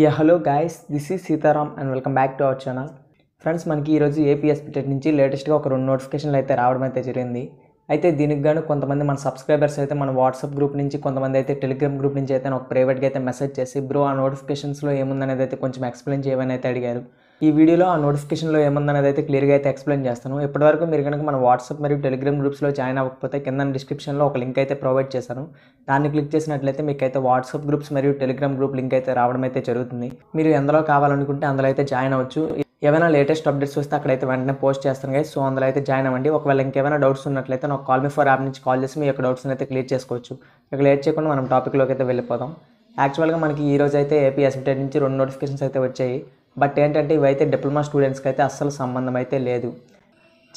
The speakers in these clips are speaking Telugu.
yeah hello guys this is Sitaram and welcome back to our channel friends మనకి ఈరోజు ఏపీఎస్పీ టెట్ నుంచి లేటెస్ట్గా ఒక రెండు నోటిఫికేషన్లు అయితే రావడం అయితే జరిగింది అయితే దీనికి గాను కొంతమంది మన సబ్స్క్రైబర్స్ అయితే మన వాట్సాప్ గ్రూప్ నుంచి కొంతమంది అయితే టెలిగ్రామ్ గ్రూప్ నుంచి అయితే ఒక ప్రైవేట్గా అయితే మెసేజ్ చేసి బ్రో ఆ నోటిఫికేషన్స్లో ఏముందనేది అయితే కొంచెం ఎక్స్ప్లెయిన్ చేయమని అయితే అడిగారు ఈ వీడియోలో ఆ నోటిఫికేషన్లో ఏముందనేది అయితే క్లియర్గా అయితే ఎక్స్ప్లెయిన్ చేస్తాను ఇప్పటివరకు మీరు కనుక మన వాట్సాప్ మరియు టెలిగ్రామ్ గ్రూప్స్లో జాయిన్ అవ్వకపోతే కింద డిస్క్రిప్షన్లో ఒక లింక్ అయితే ప్రొవైడ్ చేశాను దాన్ని క్లిక్ చేసినట్లయితే మీకు అయితే వాట్సాప్ గ్రూప్స్ మరియు టెలిగ్రామ్ గ్రూప్ లింక్ అయితే రావడం అయితే జరుగుతుంది మీరు ఎందులో కావాలనుకుంటే అందులో అయితే జాయిన్ అవ్వచ్చు ఏమైనా లేటెస్ట్ అప్డేట్స్ వస్తే అక్కడైతే వెంటనే పోస్ట్ చేస్తాను కదా సో అందులో అయితే జాయిన్ అవ్వండి ఒకవేళ ఇంకేమైనా డౌట్స్ ఉన్నట్లయితే నాకు కాల్ మీ ఫర్ యాప్ నుంచి కాల్ చేసి మీ యొక్క డౌట్స్ని అయితే క్లియర్ చేసుకోవచ్చు ఇక లేట్ చేయకుండా మనం టాపిక్లోకి అయితే వెళ్ళిపోదాం యాక్చువల్గా మనకి ఈ రోజు అయితే ఏపీ అసెంటెడ్ నుంచి రెండు నోటిఫికేషన్స్ అయితే వచ్చాయి బట్ ఏంటంటే ఇవైతే డిప్లొమా స్టూడెంట్స్కి అయితే అస్సలు సంబంధం అయితే లేదు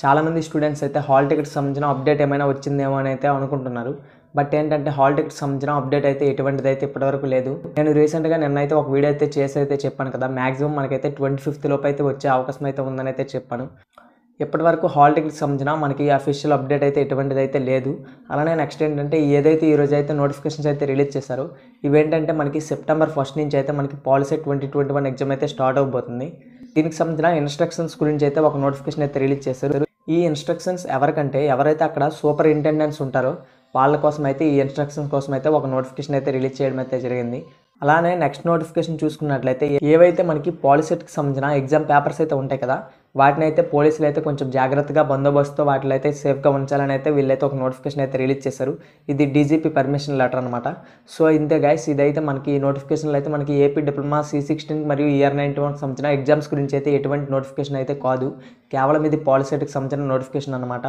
చాలామంది స్టూడెంట్స్ అయితే హాల్ టికెట్ సంబంధించిన అప్డేట్ ఏమైనా వచ్చిందేమో అని అయితే అనుకుంటున్నారు బట్ ఏంటంటే హాల్ టికెట్ సంబంధించిన అప్డేట్ అయితే ఎటువంటిది అయితే ఇప్పటివరకు లేదు నేను రీసెంట్గా అయితే ఒక వీడియో అయితే చేసి అయితే చెప్పాను కదా మాక్సిమం మనకైతే ట్వంటీ ఫిఫ్త్ లోపు అయితే వచ్చే అవకాశం అయితే ఉందని అయితే చెప్పాను ఇప్పటివరకు హాల్ టికెట్కి సంబంధించిన మనకి అఫీషియల్ అప్డేట్ అయితే ఎటువంటిది అయితే లేదు అలానే నెక్స్ట్ ఏంటంటే ఏదైతే ఈరోజు అయితే నోటిఫికేషన్స్ అయితే రిలీజ్ చేశారో ఇవేంటంటే మనకి సెప్టెంబర్ ఫస్ట్ నుంచి అయితే మనకి policy twenty twenty one exam అయితే స్టార్ట్ అవ్వబోతుంది దీనికి సంబంధించిన ఇన్స్ట్రక్షన్స్ గురించి అయితే ఒక నోటిఫికేషన్ అయితే రిలీజ్ చేశారు ఈ ఇన్స్ట్రక్షన్స్ ఎవరికంటే ఎవరైతే అక్కడ సూపర్ ఇంటెండెంట్స్ ఉంటారో వాళ్ళ కోసం అయితే ఈ ఇన్స్ట్రక్షన్స్ కోసం అయితే ఒక నోటిఫికేషన్ అయితే రిలీజ్ చేయడం అయితే జరిగింది అలానే నెక్స్ట్ నోటిఫికేషన్ చూసుకున్నట్లయితే ఏవైతే మనకి పాలిసెట్కి సంబంధించిన ఎగ్జామ్ పేపర్స్ అయితే ఉంటాయి కదా వాటిని అయితే పోలీసులు అయితే కొంచెం జాగ్రత్తగా బందోబస్తు వాటిని అయితే సేఫ్గా ఉంచాలని అయితే వీళ్ళైతే ఒక నోటిఫికేషన్ అయితే రిలీజ్ చేశారు ఇది డీజీపీ పర్మిషన్ లెటర్ అనమాట సో ఇంతే గైస్ ఇదైతే మనకి ఈ నోటిఫికేషన్లో అయితే మనకి ఏపీ డిప్లొమా సి సిక్స్టీన్ మరియు ఇయర్ నైన్టీ వన్ సంబంధించిన ఎగ్జామ్స్ గురించి అయితే ఎటువంటి నోటిఫికేషన్ అయితే కాదు కేవలం ఇది పాలిసెట్కి సంబంధించిన నోటిఫికేషన్ అనమాట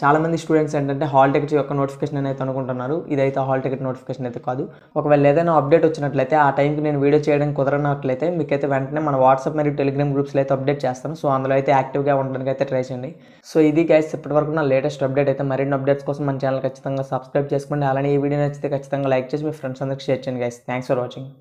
చాలామంది స్టూడెంట్స్ ఏంటంటే హాల్ టికెట్ యొక్క నోటిఫికేషన్ అయితే అనుకుంటున్నారు ఇదైతే హాల్ టికెట్ నోటిఫికేషన్ అయితే కాదు ఒకవేళ ఏదైనా అప్డేట్ వచ్చినట్లయితే ఆ టైంకి నేను వీడియో చేయడం కుదరనట్లయితే మీకైతే వెంటనే మన వాట్సాప్ మరియు టెలిగ్రామ్ గ్రూప్స్లో అయితే అప్డేట్ చేస్తాను సో అందులో అయితే యాక్టివ్గా ఉండడానికి అయితే ట్రై చేయండి సో ఇది గైస్ ఇప్పటివరకు నా లేటెస్ట్ అప్డేట్ అయితే మరిన్ని అప్డేట్స్ కోసం మన ఛానల్ ఖచ్చితంగా సబ్స్క్రైబ్ చేసుకోండి అలానే ఈ వీడియో నచ్చితే ఖచ్చితంగా లైక్ చేసి మీ ఫ్రెండ్స్ అందరికీ షేర్ చేయండి గైస్ థ్యాంక్స్ ఫర్ వాచింగ్